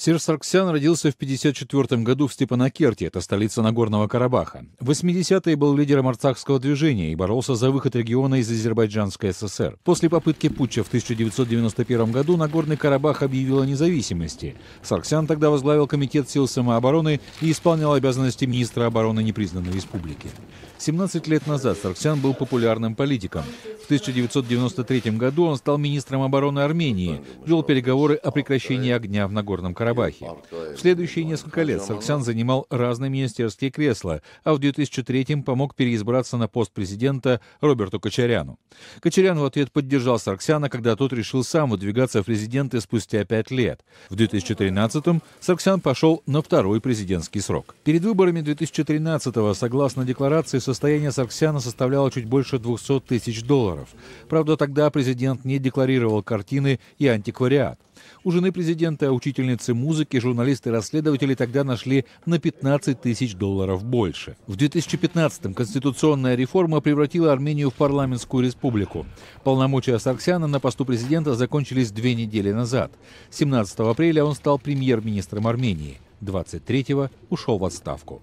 Сир Сарксян родился в 1954 году в Степанакерте, это столица Нагорного Карабаха. В 80-е был лидером арцахского движения и боролся за выход региона из Азербайджанской ССР. После попытки путча в 1991 году Нагорный Карабах объявил о независимости. Сарксян тогда возглавил Комитет сил самообороны и исполнял обязанности министра обороны непризнанной республики. 17 лет назад Сарксян был популярным политиком. 1993 году он стал министром обороны Армении, вел переговоры о прекращении огня в Нагорном Карабахе. В следующие несколько лет Сарксян занимал разные министерские кресла, а в 2003 помог переизбраться на пост президента Роберту Кочаряну. Кочарян в ответ поддержал Сарксяна, когда тот решил сам выдвигаться в президенты спустя пять лет. В 2013 Сарксян пошел на второй президентский срок. Перед выборами 2013 согласно декларации, состояние Сарксяна составляло чуть больше 200 тысяч долларов долларов. Правда, тогда президент не декларировал картины и антиквариат. У жены президента, учительницы музыки, журналисты и расследователи тогда нашли на 15 тысяч долларов больше. В 2015-м конституционная реформа превратила Армению в парламентскую республику. Полномочия Сарксяна на посту президента закончились две недели назад. 17 апреля он стал премьер-министром Армении. 23-го ушел в отставку.